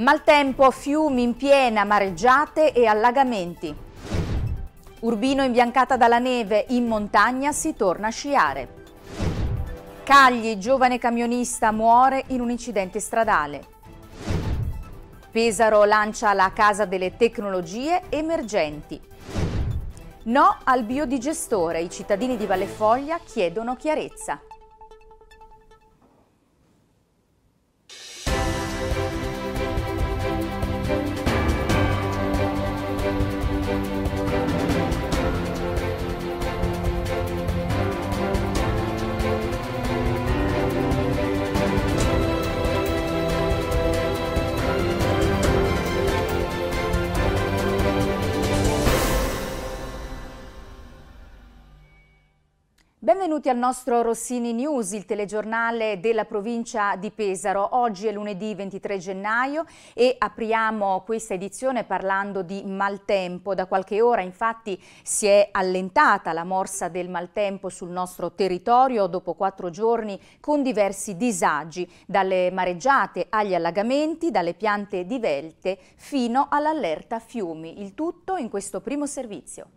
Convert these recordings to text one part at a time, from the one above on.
Maltempo, fiumi in piena, mareggiate e allagamenti. Urbino imbiancata dalla neve, in montagna si torna a sciare. Cagli, giovane camionista, muore in un incidente stradale. Pesaro lancia la Casa delle Tecnologie Emergenti. No al biodigestore, i cittadini di Vallefoglia chiedono chiarezza. Benvenuti al nostro Rossini News, il telegiornale della provincia di Pesaro. Oggi è lunedì 23 gennaio e apriamo questa edizione parlando di maltempo. Da qualche ora infatti si è allentata la morsa del maltempo sul nostro territorio dopo quattro giorni con diversi disagi, dalle mareggiate agli allagamenti, dalle piante divelte fino all'allerta fiumi. Il tutto in questo primo servizio.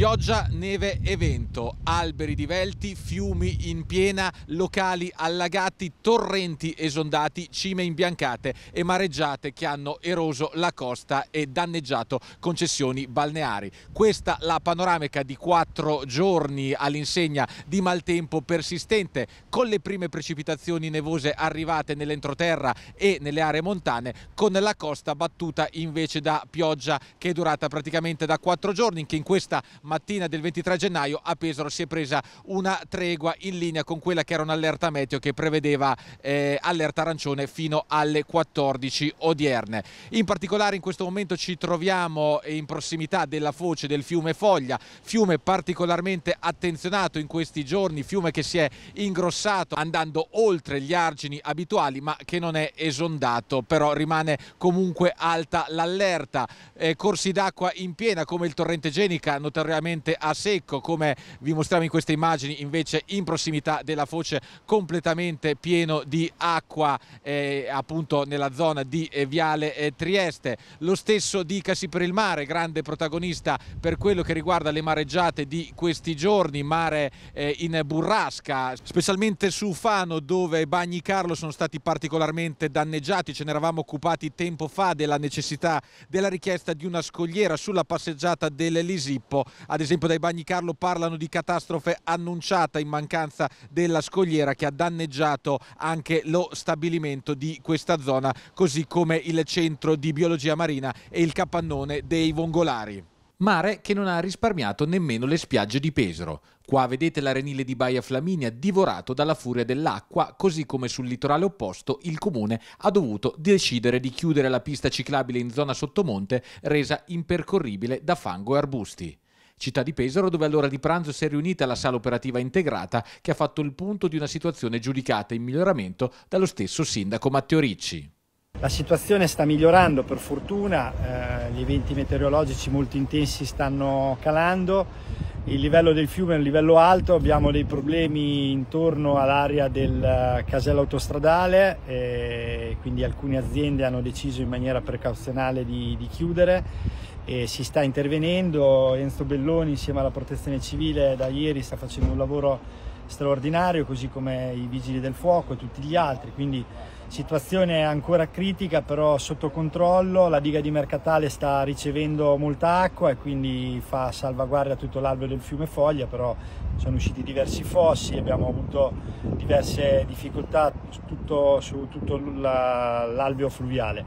Pioggia, neve e vento, alberi divelti, fiumi in piena, locali allagati, torrenti esondati, cime imbiancate e mareggiate che hanno eroso la costa e danneggiato concessioni balneari. Questa la panoramica di quattro giorni all'insegna di maltempo persistente con le prime precipitazioni nevose arrivate nell'entroterra e nelle aree montane con la costa battuta invece da pioggia che è durata praticamente da quattro giorni che in questa mattina del 23 gennaio a Pesaro si è presa una tregua in linea con quella che era un'allerta meteo che prevedeva eh, allerta arancione fino alle 14 odierne. In particolare in questo momento ci troviamo in prossimità della foce del fiume Foglia, fiume particolarmente attenzionato in questi giorni, fiume che si è ingrossato andando oltre gli argini abituali ma che non è esondato, però rimane comunque alta l'allerta. Eh, corsi d'acqua in piena come il torrente Genica, notoriamente erroneamente a secco come vi mostriamo in queste immagini invece in prossimità della foce completamente pieno di acqua eh, appunto nella zona di eh, Viale eh, Trieste. Lo stesso dicasi per il mare, grande protagonista per quello che riguarda le mareggiate di questi giorni, mare eh, in burrasca, specialmente su Fano dove i Bagni Carlo sono stati particolarmente danneggiati, ce ne eravamo occupati tempo fa della necessità della richiesta di una scogliera sulla passeggiata dell'Elisippo ad esempio dai Bagni Carlo parlano di catastrofe annunciata in mancanza della scogliera che ha danneggiato anche lo stabilimento di questa zona così come il centro di biologia marina e il capannone dei vongolari. Mare che non ha risparmiato nemmeno le spiagge di Pesaro. Qua vedete l'arenile di Baia Flaminia divorato dalla furia dell'acqua, così come sul litorale opposto il comune ha dovuto decidere di chiudere la pista ciclabile in zona sottomonte, resa impercorribile da fango e arbusti città di Pesaro, dove all'ora di pranzo si è riunita la sala operativa integrata che ha fatto il punto di una situazione giudicata in miglioramento dallo stesso sindaco Matteo Ricci. La situazione sta migliorando per fortuna, eh, gli eventi meteorologici molto intensi stanno calando, il livello del fiume è un livello alto, abbiamo dei problemi intorno all'area del eh, casello autostradale, eh, quindi alcune aziende hanno deciso in maniera precauzionale di, di chiudere e si sta intervenendo, Enzo Belloni insieme alla protezione civile da ieri sta facendo un lavoro straordinario così come i vigili del fuoco e tutti gli altri, quindi situazione ancora critica però sotto controllo, la diga di Mercatale sta ricevendo molta acqua e quindi fa salvaguardia tutto l'alveo del fiume Foglia, però sono usciti diversi fossi, abbiamo avuto diverse difficoltà tutto, su tutto l'alveo fluviale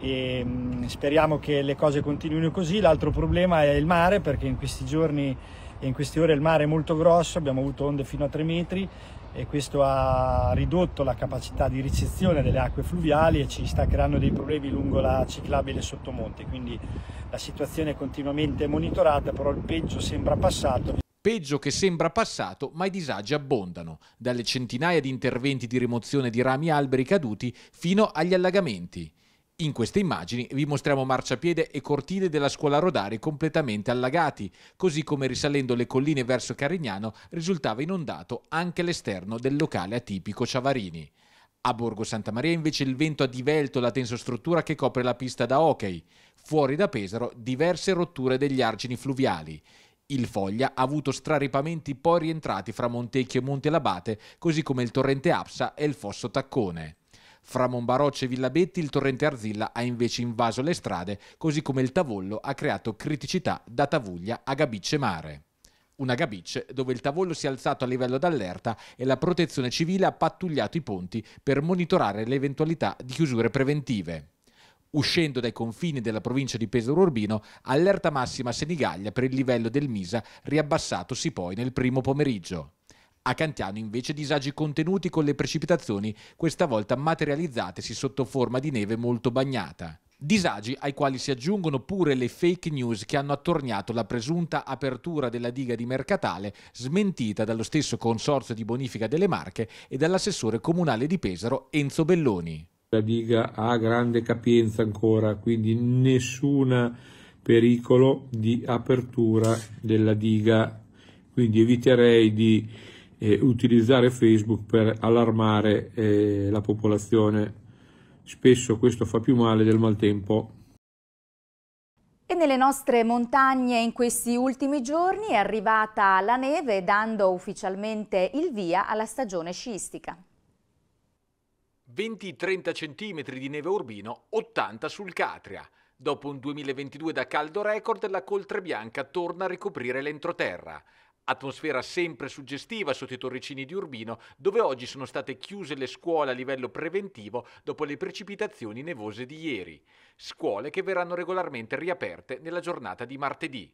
e ehm, speriamo che le cose continuino così, l'altro problema è il mare perché in questi giorni e in queste ore il mare è molto grosso, abbiamo avuto onde fino a 3 metri e questo ha ridotto la capacità di ricezione delle acque fluviali e ci sta creando dei problemi lungo la ciclabile sottomonte, quindi la situazione è continuamente monitorata, però il peggio sembra passato peggio che sembra passato, ma i disagi abbondano, dalle centinaia di interventi di rimozione di rami e alberi caduti fino agli allagamenti. In queste immagini vi mostriamo marciapiede e cortile della scuola Rodari completamente allagati, così come risalendo le colline verso Carignano risultava inondato anche l'esterno del locale atipico Ciavarini. A Borgo Santa Maria invece il vento ha divelto la tensostruttura che copre la pista da hockey. Fuori da Pesaro diverse rotture degli argini fluviali. Il Foglia ha avuto straripamenti poi rientrati fra Montecchio e Monte Labate, così come il torrente Apsa e il fosso Taccone. Fra Monbarocce e Villabetti il torrente Arzilla ha invece invaso le strade, così come il Tavollo ha creato criticità da Tavuglia a Gabicce Mare una Gabicce dove il tavollo si è alzato a livello d'allerta e la protezione civile ha pattugliato i ponti per monitorare le eventualità di chiusure preventive. Uscendo dai confini della provincia di Pesaro Urbino, allerta massima Senigallia per il livello del Misa riabbassatosi poi nel primo pomeriggio. A Cantiano invece disagi contenuti con le precipitazioni, questa volta materializzatesi sotto forma di neve molto bagnata. Disagi ai quali si aggiungono pure le fake news che hanno attorniato la presunta apertura della diga di Mercatale, smentita dallo stesso Consorzio di Bonifica delle Marche e dall'assessore comunale di Pesaro Enzo Belloni. La diga ha grande capienza ancora, quindi nessun pericolo di apertura della diga, quindi eviterei di eh, utilizzare Facebook per allarmare eh, la popolazione. Spesso questo fa più male del maltempo. E nelle nostre montagne in questi ultimi giorni è arrivata la neve dando ufficialmente il via alla stagione sciistica. 20-30 cm di neve urbino, 80 sul Catria. Dopo un 2022 da caldo record, la coltre bianca torna a ricoprire l'entroterra atmosfera sempre suggestiva sotto i torricini di Urbino, dove oggi sono state chiuse le scuole a livello preventivo dopo le precipitazioni nevose di ieri, scuole che verranno regolarmente riaperte nella giornata di martedì.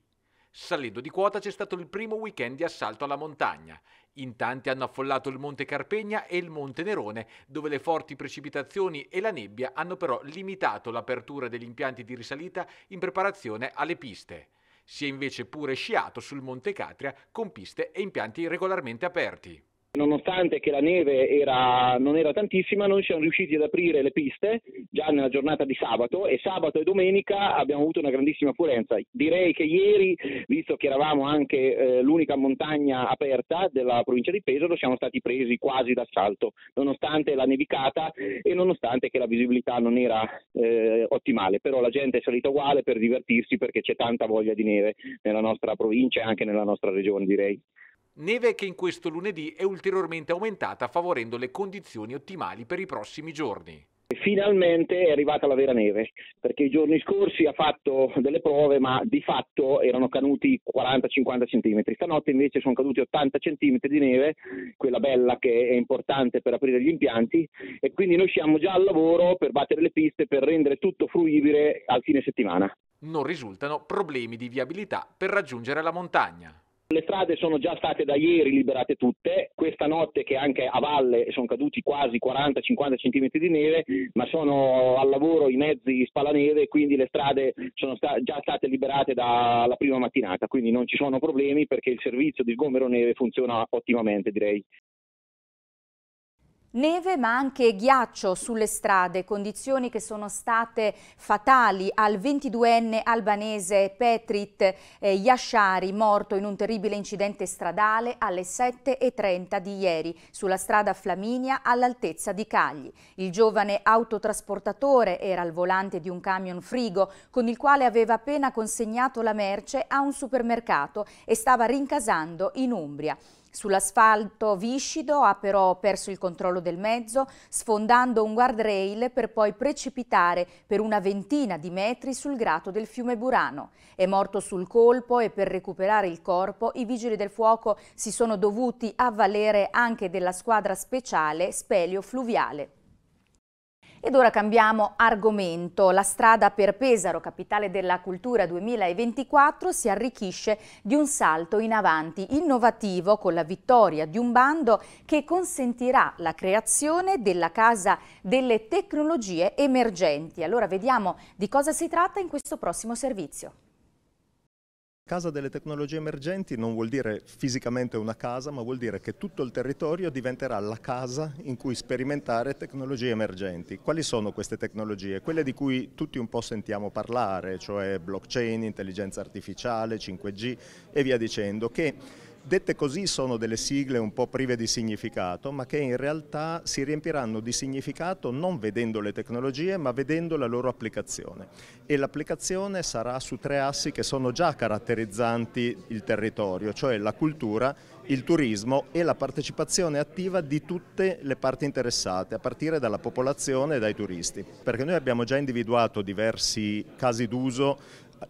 Salendo di quota c'è stato il primo weekend di assalto alla montagna. In tanti hanno affollato il Monte Carpegna e il Monte Nerone, dove le forti precipitazioni e la nebbia hanno però limitato l'apertura degli impianti di risalita in preparazione alle piste. Si è invece pure sciato sul Monte Catria con piste e impianti regolarmente aperti. Nonostante che la neve era, non era tantissima, noi siamo riusciti ad aprire le piste già nella giornata di sabato e sabato e domenica abbiamo avuto una grandissima affluenza. Direi che ieri, visto che eravamo anche eh, l'unica montagna aperta della provincia di Pesaro, siamo stati presi quasi d'assalto, nonostante la nevicata e nonostante che la visibilità non era eh, ottimale. Però la gente è salita uguale per divertirsi perché c'è tanta voglia di neve nella nostra provincia e anche nella nostra regione, direi. Neve che in questo lunedì è ulteriormente aumentata favorendo le condizioni ottimali per i prossimi giorni. Finalmente è arrivata la vera neve, perché i giorni scorsi ha fatto delle prove, ma di fatto erano caduti 40-50 cm. Stanotte invece sono caduti 80 cm di neve, quella bella che è importante per aprire gli impianti, e quindi noi siamo già al lavoro per battere le piste, per rendere tutto fruibile al fine settimana. Non risultano problemi di viabilità per raggiungere la montagna. Le strade sono già state da ieri liberate tutte, questa notte che anche a valle sono caduti quasi 40-50 cm di neve, ma sono al lavoro i mezzi spalaneve, quindi le strade sono sta- già state liberate dalla prima mattinata, quindi non ci sono problemi perché il servizio di sgombero neve funziona ottimamente direi. Neve ma anche ghiaccio sulle strade, condizioni che sono state fatali al 22enne albanese Petrit eh, Yashari, morto in un terribile incidente stradale alle 7.30 di ieri sulla strada Flaminia all'altezza di Cagli. Il giovane autotrasportatore era al volante di un camion frigo con il quale aveva appena consegnato la merce a un supermercato e stava rincasando in Umbria. Sull'asfalto viscido ha però perso il controllo del mezzo, sfondando un guardrail per poi precipitare per una ventina di metri sul grato del fiume Burano. È morto sul colpo e per recuperare il corpo i vigili del fuoco si sono dovuti avvalere anche della squadra speciale Spelio Fluviale. Ed ora cambiamo argomento. La strada per Pesaro, capitale della cultura 2024, si arricchisce di un salto in avanti innovativo con la vittoria di un bando che consentirà la creazione della Casa delle Tecnologie Emergenti. Allora vediamo di cosa si tratta in questo prossimo servizio. Casa delle tecnologie emergenti non vuol dire fisicamente una casa, ma vuol dire che tutto il territorio diventerà la casa in cui sperimentare tecnologie emergenti. Quali sono queste tecnologie? Quelle di cui tutti un po' sentiamo parlare, cioè blockchain, intelligenza artificiale, 5G e via dicendo, che Dette così sono delle sigle un po' prive di significato, ma che in realtà si riempiranno di significato non vedendo le tecnologie, ma vedendo la loro applicazione. E l'applicazione sarà su tre assi che sono già caratterizzanti il territorio, cioè la cultura, il turismo e la partecipazione attiva di tutte le parti interessate, a partire dalla popolazione e dai turisti. Perché noi abbiamo già individuato diversi casi d'uso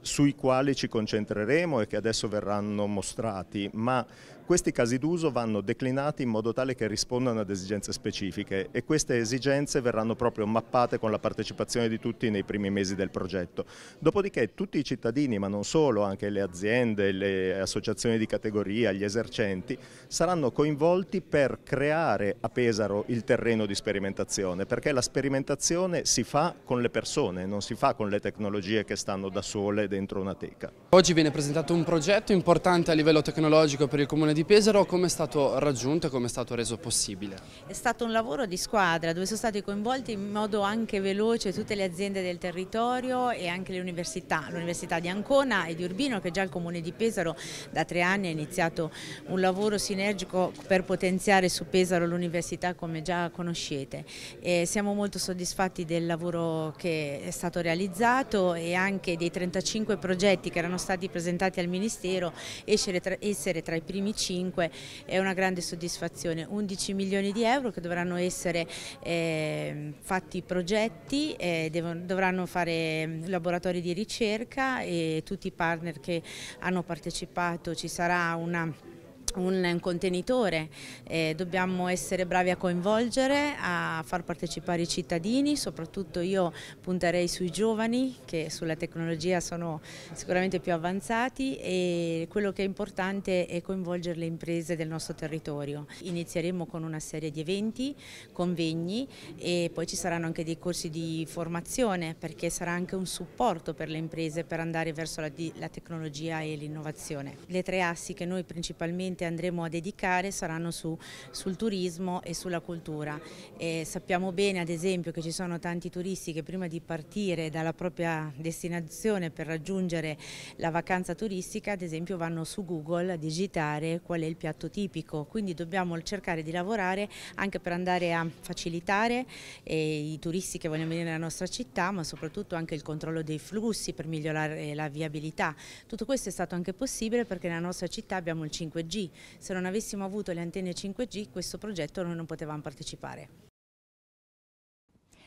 sui quali ci concentreremo e che adesso verranno mostrati, ma questi casi d'uso vanno declinati in modo tale che rispondano ad esigenze specifiche e queste esigenze verranno proprio mappate con la partecipazione di tutti nei primi mesi del progetto. Dopodiché tutti i cittadini, ma non solo, anche le aziende, le associazioni di categoria, gli esercenti, saranno coinvolti per creare a Pesaro il terreno di sperimentazione, perché la sperimentazione si fa con le persone, non si fa con le tecnologie che stanno da sole dentro una teca. Oggi viene presentato un progetto importante a livello tecnologico per il Comune Campione di Pesaro, come è stato raggiunto e come è stato reso possibile? È stato un lavoro di squadra dove sono stati coinvolti in modo anche veloce tutte le aziende del territorio e anche le università, l'Università di Ancona e di Urbino che già il Comune di Pesaro da tre anni ha iniziato un lavoro sinergico per potenziare su Pesaro l'università come già conoscete. E siamo molto soddisfatti del lavoro che è stato realizzato e anche dei 35 progetti che erano stati presentati al Ministero essere tra, essere tra i primi 2005 è una grande soddisfazione, 11 milioni di euro che dovranno essere eh, fatti progetti, eh, devono, dovranno fare mm, laboratori di ricerca e tutti i partner che hanno partecipato ci sarà una un, un contenitore, eh, dobbiamo essere bravi a coinvolgere, a far partecipare i cittadini, soprattutto io punterei sui giovani che sulla tecnologia sono sicuramente più avanzati e quello che è importante è coinvolgere le imprese del nostro territorio. Inizieremo con una serie di eventi, convegni e poi ci saranno anche dei corsi di formazione perché sarà anche un supporto per le imprese per andare verso la, la tecnologia e l'innovazione. Le tre assi che noi principalmente sicuramente andremo a dedicare saranno su, sul turismo e sulla cultura. E sappiamo bene ad esempio che ci sono tanti turisti che prima di partire dalla propria destinazione per raggiungere la vacanza turistica ad esempio vanno su Google a digitare qual è il piatto tipico, quindi dobbiamo cercare di lavorare anche per andare a facilitare eh, i turisti che vogliono venire nella nostra città ma soprattutto anche il controllo dei flussi per migliorare la viabilità. Tutto questo è stato anche possibile perché nella nostra città abbiamo il 5G se non avessimo avuto le antenne 5G questo progetto noi non potevamo partecipare.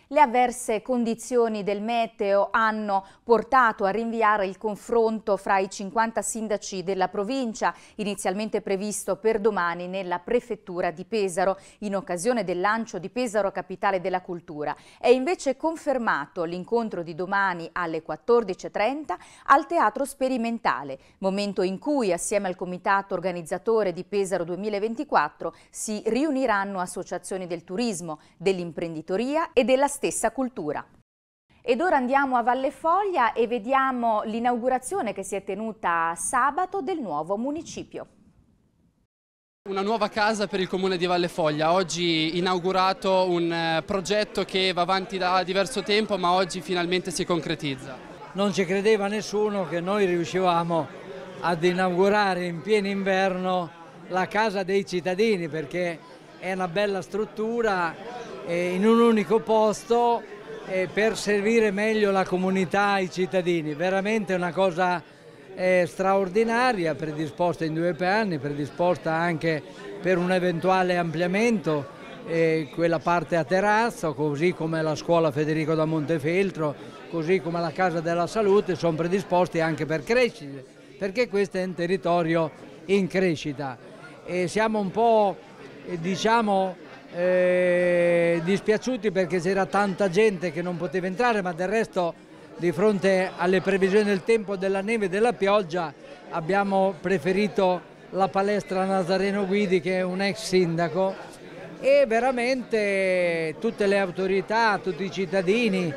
Le avverse condizioni del meteo hanno portato a rinviare il confronto fra i 50 sindaci della provincia, inizialmente previsto per domani nella prefettura di Pesaro, in occasione del lancio di Pesaro Capitale della Cultura. È invece confermato l'incontro di domani alle 14.30 al Teatro Sperimentale, momento in cui assieme al comitato organizzatore di Pesaro 2024 si riuniranno associazioni del turismo, dell'imprenditoria e della stessa cultura. Ed ora andiamo a Valle Foglia e vediamo l'inaugurazione che si è tenuta sabato del nuovo municipio. Una nuova casa per il comune di Valle Foglia, oggi inaugurato un eh, progetto che va avanti da diverso tempo ma oggi finalmente si concretizza. Non ci credeva nessuno che noi riuscivamo ad inaugurare in pieno inverno la casa dei cittadini perché è una bella struttura in un unico posto eh, per servire meglio la comunità, i cittadini. Veramente una cosa eh, straordinaria, predisposta in due piani, predisposta anche per un eventuale ampliamento, eh, quella parte a terrazzo, così come la scuola Federico da Montefeltro, così come la Casa della Salute, sono predisposti anche per crescere, perché questo è un territorio in crescita. E siamo un po' diciamo eh, dispiaciuti perché c'era tanta gente che non poteva entrare, ma del resto di fronte alle previsioni del tempo, della neve e della pioggia abbiamo preferito la palestra Nazareno Guidi che è un ex sindaco e veramente tutte le autorità, tutti i cittadini,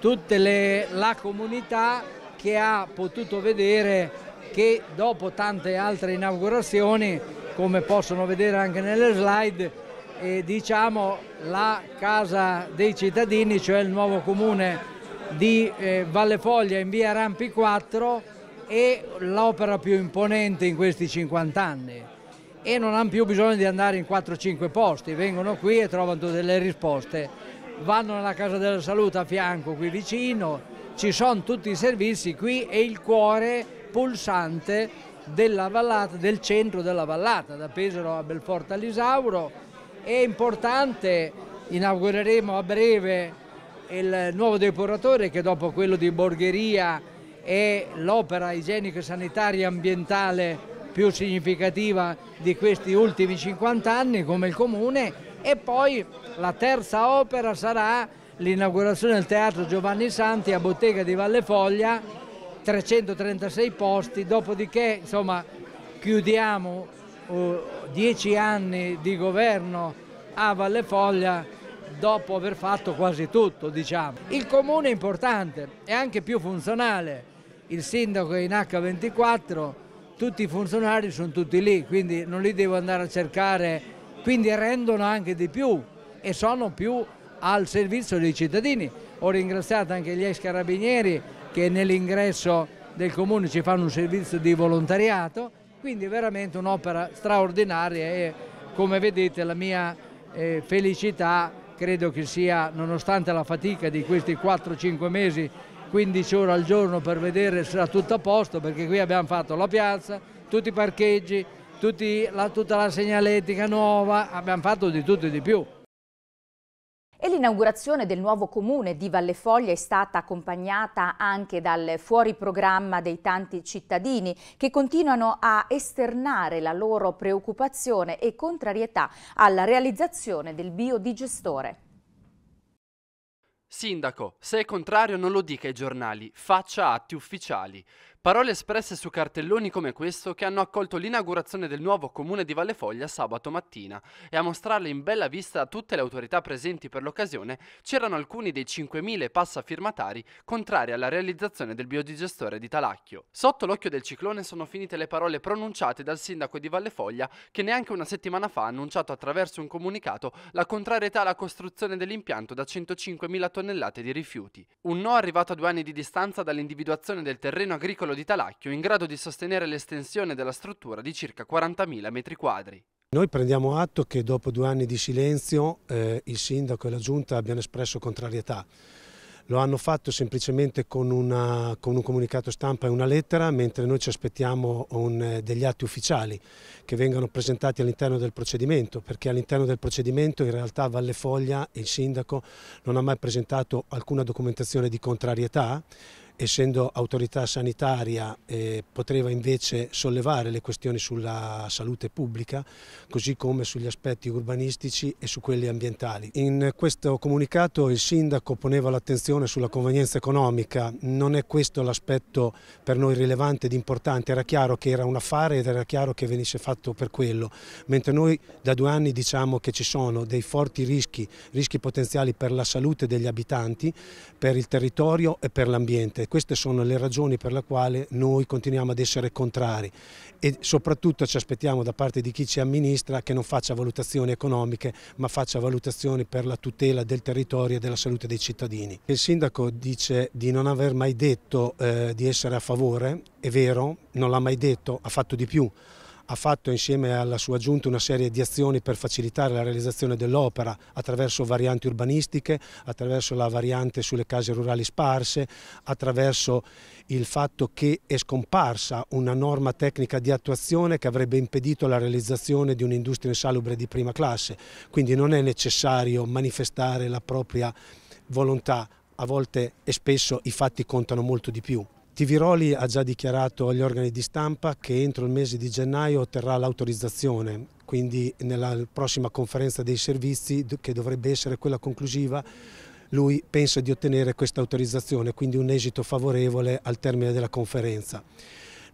tutta la comunità che ha potuto vedere che dopo tante altre inaugurazioni, come possono vedere anche nelle slide, eh, diciamo, la casa dei cittadini, cioè il nuovo comune di eh, Valle Foglia in via Rampi 4 è l'opera più imponente in questi 50 anni e non hanno più bisogno di andare in 4-5 posti, vengono qui e trovano delle risposte, vanno nella Casa della Salute a fianco qui vicino, ci sono tutti i servizi, qui è il cuore pulsante della vallata, del centro della vallata, da Pesaro a Belforte all'Isauro è importante, inaugureremo a breve il nuovo depuratore che dopo quello di Borgheria è l'opera igienico-sanitaria e ambientale più significativa di questi ultimi 50 anni come il comune e poi la terza opera sarà l'inaugurazione del Teatro Giovanni Santi a Bottega di Valle Foglia 336 posti, dopodiché insomma, chiudiamo dieci anni di governo a Valle Foglia dopo aver fatto quasi tutto. Diciamo. Il comune è importante, è anche più funzionale, il sindaco è in H24, tutti i funzionari sono tutti lì, quindi non li devo andare a cercare, quindi rendono anche di più e sono più al servizio dei cittadini. Ho ringraziato anche gli ex carabinieri che nell'ingresso del comune ci fanno un servizio di volontariato quindi veramente un'opera straordinaria e come vedete la mia eh, felicità credo che sia, nonostante la fatica di questi 4-5 mesi, 15 ore al giorno per vedere se sarà tutto a posto, perché qui abbiamo fatto la piazza, tutti i parcheggi, tutti, la, tutta la segnaletica nuova, abbiamo fatto di tutto e di più. E l'inaugurazione del nuovo comune di Vallefoglia è stata accompagnata anche dal fuori programma dei tanti cittadini che continuano a esternare la loro preoccupazione e contrarietà alla realizzazione del biodigestore. Sindaco, se è contrario non lo dica ai giornali, faccia atti ufficiali. Parole espresse su cartelloni come questo che hanno accolto l'inaugurazione del nuovo comune di Vallefoglia sabato mattina e a mostrarle in bella vista a tutte le autorità presenti per l'occasione c'erano alcuni dei 5.000 passa firmatari contrari alla realizzazione del biodigestore di Talacchio. Sotto l'occhio del ciclone sono finite le parole pronunciate dal sindaco di Vallefoglia che neanche una settimana fa ha annunciato attraverso un comunicato la contrarietà alla costruzione dell'impianto da 105.000 tonnellate di rifiuti. Un no arrivato a due anni di distanza dall'individuazione del terreno agricolo di Talacchio in grado di sostenere l'estensione della struttura di circa 40.000 metri quadri. Noi prendiamo atto che dopo due anni di silenzio eh, il sindaco e la giunta abbiano espresso contrarietà. Lo hanno fatto semplicemente con, una, con un comunicato stampa e una lettera, mentre noi ci aspettiamo un, eh, degli atti ufficiali che vengano presentati all'interno del procedimento, perché all'interno del procedimento in realtà Valle Foglia e il sindaco non ha mai presentato alcuna documentazione di contrarietà, essendo autorità sanitaria eh, poteva invece sollevare le questioni sulla salute pubblica così come sugli aspetti urbanistici e su quelli ambientali. In questo comunicato il sindaco poneva l'attenzione sulla convenienza economica, non è questo l'aspetto per noi rilevante ed importante, era chiaro che era un affare ed era chiaro che venisse fatto per quello, mentre noi da due anni diciamo che ci sono dei forti rischi, rischi potenziali per la salute degli abitanti, per il territorio e per l'ambiente queste sono le ragioni per le quali noi continuiamo ad essere contrari e soprattutto ci aspettiamo da parte di chi ci amministra che non faccia valutazioni economiche ma faccia valutazioni per la tutela del territorio e della salute dei cittadini. Il sindaco dice di non aver mai detto eh, di essere a favore, è vero, non l'ha mai detto, ha fatto di più ha fatto insieme alla sua giunta una serie di azioni per facilitare la realizzazione dell'opera attraverso varianti urbanistiche, attraverso la variante sulle case rurali sparse, attraverso il fatto che è scomparsa una norma tecnica di attuazione che avrebbe impedito la realizzazione di un'industria insalubre di prima classe, quindi non è necessario manifestare la propria volontà, a volte e spesso i fatti contano molto di più. Tiviroli ha già dichiarato agli organi di stampa che entro il mese di gennaio otterrà l'autorizzazione, quindi nella prossima conferenza dei servizi, che dovrebbe essere quella conclusiva, lui pensa di ottenere questa autorizzazione, quindi un esito favorevole al termine della conferenza.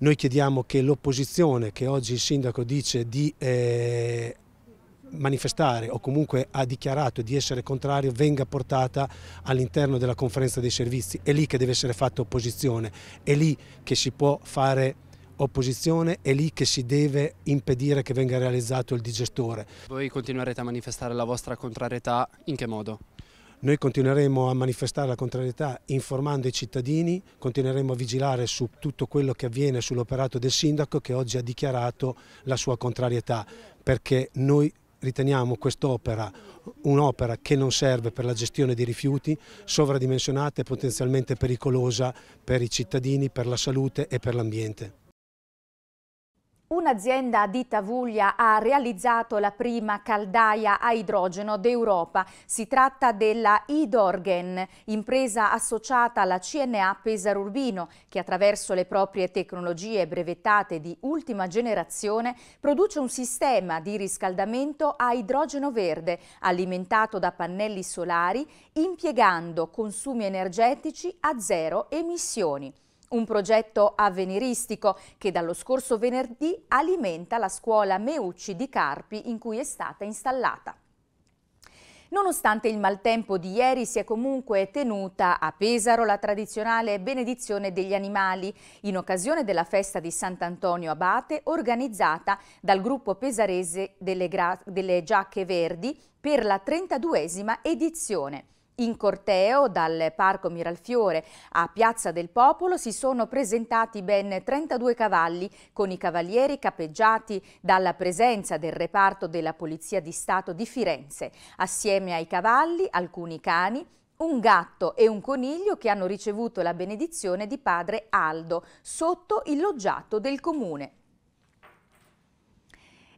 Noi chiediamo che l'opposizione, che oggi il sindaco dice di eh, manifestare o comunque ha dichiarato di essere contrario venga portata all'interno della conferenza dei servizi. È lì che deve essere fatta opposizione, è lì che si può fare opposizione, è lì che si deve impedire che venga realizzato il digestore. Voi continuerete a manifestare la vostra contrarietà in che modo? Noi continueremo a manifestare la contrarietà informando i cittadini, continueremo a vigilare su tutto quello che avviene sull'operato del sindaco che oggi ha dichiarato la sua contrarietà perché noi riteniamo quest'opera un'opera che non serve per la gestione dei rifiuti, sovradimensionata e potenzialmente pericolosa per i cittadini, per la salute e per l'ambiente. Un'azienda di Tavuglia ha realizzato la prima caldaia a idrogeno d'Europa. Si tratta della Idorgen, impresa associata alla CNA Pesaro Urbino, che attraverso le proprie tecnologie brevettate di ultima generazione produce un sistema di riscaldamento a idrogeno verde, alimentato da pannelli solari, impiegando consumi energetici a zero emissioni. Un progetto avveniristico che dallo scorso venerdì alimenta la scuola Meucci di Carpi in cui è stata installata. Nonostante il maltempo di ieri si è comunque tenuta a Pesaro la tradizionale benedizione degli animali in occasione della festa di Sant'Antonio Abate organizzata dal gruppo pesarese delle, delle Giacche Verdi per la 32esima edizione. In corteo dal Parco Miralfiore a Piazza del Popolo si sono presentati ben 32 cavalli con i cavalieri capeggiati dalla presenza del reparto della Polizia di Stato di Firenze. Assieme ai cavalli, alcuni cani, un gatto e un coniglio che hanno ricevuto la benedizione di padre Aldo sotto il loggiato del comune.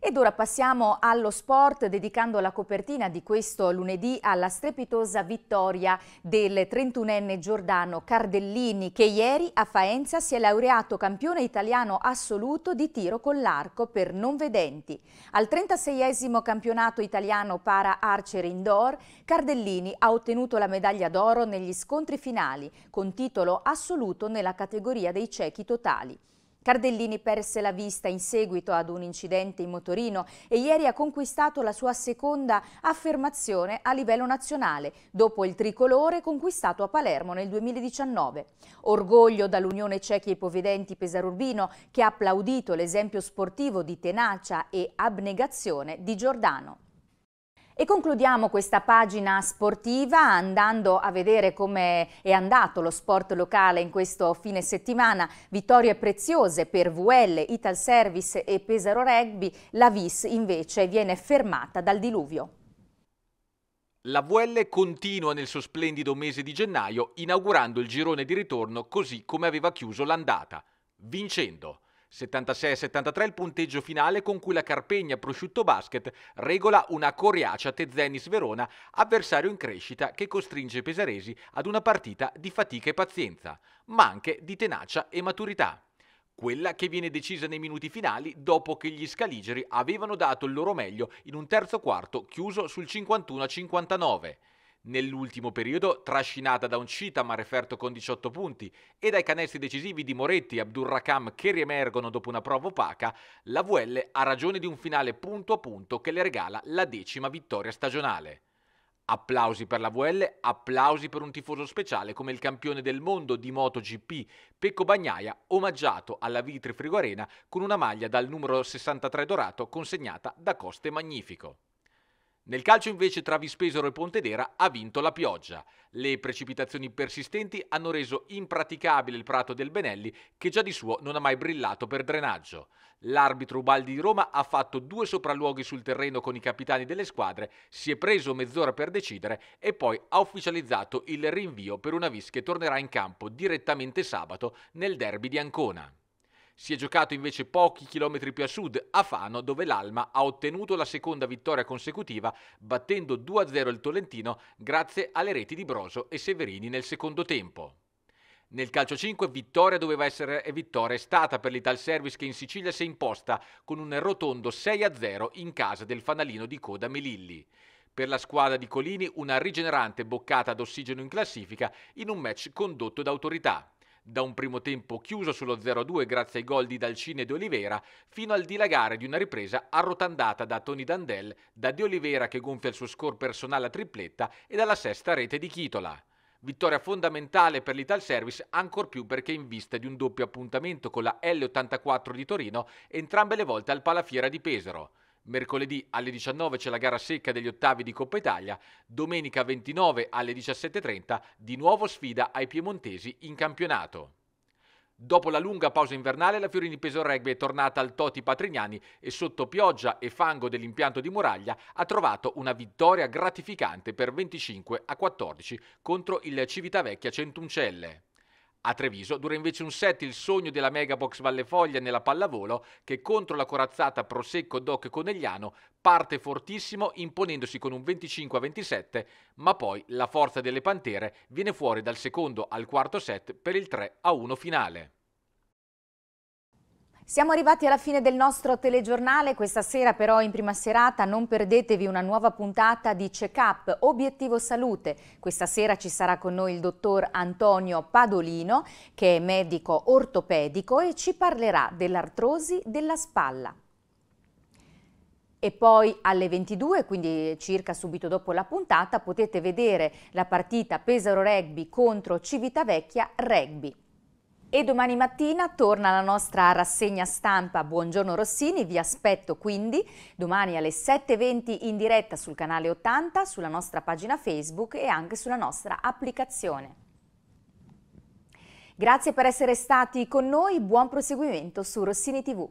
Ed ora passiamo allo sport dedicando la copertina di questo lunedì alla strepitosa vittoria del 31enne Giordano Cardellini che ieri a Faenza si è laureato campione italiano assoluto di tiro con l'arco per non vedenti. Al 36esimo campionato italiano para archer indoor Cardellini ha ottenuto la medaglia d'oro negli scontri finali con titolo assoluto nella categoria dei ciechi totali. Cardellini perse la vista in seguito ad un incidente in motorino e ieri ha conquistato la sua seconda affermazione a livello nazionale, dopo il tricolore conquistato a Palermo nel 2019. Orgoglio dall'Unione Ciechi e Povedenti Pesarurbino che ha applaudito l'esempio sportivo di tenacia e abnegazione di Giordano. E concludiamo questa pagina sportiva andando a vedere come è andato lo sport locale in questo fine settimana. Vittorie preziose per VL, Ital Service e Pesaro Rugby. La Vis invece viene fermata dal diluvio. La VL continua nel suo splendido mese di gennaio inaugurando il girone di ritorno così come aveva chiuso l'andata, vincendo. 76-73 il punteggio finale con cui la Carpegna Prosciutto Basket regola una coriacea Tezenis Verona, avversario in crescita che costringe i pesaresi ad una partita di fatica e pazienza, ma anche di tenacia e maturità. Quella che viene decisa nei minuti finali dopo che gli scaligeri avevano dato il loro meglio in un terzo quarto chiuso sul 51-59 nell'ultimo periodo, trascinata da un Citam referto con 18 punti e dai canestri decisivi di Moretti e Abdurrakam che riemergono dopo una prova opaca, la VL ha ragione di un finale punto a punto che le regala la decima vittoria stagionale. Applausi per la VL, applausi per un tifoso speciale come il campione del mondo di MotoGP Pecco Bagnaia, omaggiato alla Vitri Frigo Arena con una maglia dal numero 63 dorato consegnata da Coste Magnifico. Nel calcio invece tra Vispesero e Pontedera ha vinto la pioggia. Le precipitazioni persistenti hanno reso impraticabile il prato del Benelli che già di suo non ha mai brillato per drenaggio. L'arbitro Ubaldi di Roma ha fatto due sopralluoghi sul terreno con i capitani delle squadre, si è preso mezz'ora per decidere e poi ha ufficializzato il rinvio per una vis che tornerà in campo direttamente sabato nel derby di Ancona. Si è giocato invece pochi chilometri più a sud, a Fano, dove l'Alma ha ottenuto la seconda vittoria consecutiva, battendo 2-0 il Tolentino grazie alle reti di Broso e Severini nel secondo tempo. Nel calcio 5 vittoria doveva essere e vittoria è stata per l'Ital Service che in Sicilia si è imposta con un rotondo 6-0 in casa del fanalino di coda Melilli. Per la squadra di Colini una rigenerante boccata d'ossigeno in classifica in un match condotto da autorità da un primo tempo chiuso sullo 0-2 grazie ai gol di Dalcine e De Olivera, fino al dilagare di una ripresa arrotandata da Tony Dandel, da De Olivera che gonfia il suo score personale a tripletta e dalla sesta rete di Chitola. Vittoria fondamentale per l'Ital Service, ancor più perché in vista di un doppio appuntamento con la L84 di Torino, entrambe le volte al Palafiera di Pesaro. Mercoledì alle 19 c'è la gara secca degli ottavi di Coppa Italia, domenica 29 alle 17.30 di nuovo sfida ai piemontesi in campionato. Dopo la lunga pausa invernale la Fiorini Peso Rugby è tornata al Toti Patrignani e sotto pioggia e fango dell'impianto di Muraglia ha trovato una vittoria gratificante per 25 a 14 contro il Civitavecchia Centuncelle. A Treviso dura invece un set il sogno della Megabox Vallefoglia nella pallavolo che contro la corazzata Prosecco Doc Conegliano parte fortissimo imponendosi con un 25 27, ma poi la forza delle Pantere viene fuori dal secondo al quarto set per il 3 1 finale. Siamo arrivati alla fine del nostro telegiornale, questa sera però in prima serata non perdetevi una nuova puntata di Check Up Obiettivo Salute. Questa sera ci sarà con noi il dottor Antonio Padolino che è medico ortopedico e ci parlerà dell'artrosi della spalla. E poi alle 22, quindi circa subito dopo la puntata, potete vedere la partita Pesaro Rugby contro Civitavecchia Rugby. E domani mattina torna la nostra rassegna stampa Buongiorno Rossini, vi aspetto quindi domani alle 7.20 in diretta sul canale 80, sulla nostra pagina Facebook e anche sulla nostra applicazione. Grazie per essere stati con noi, buon proseguimento su Rossini TV.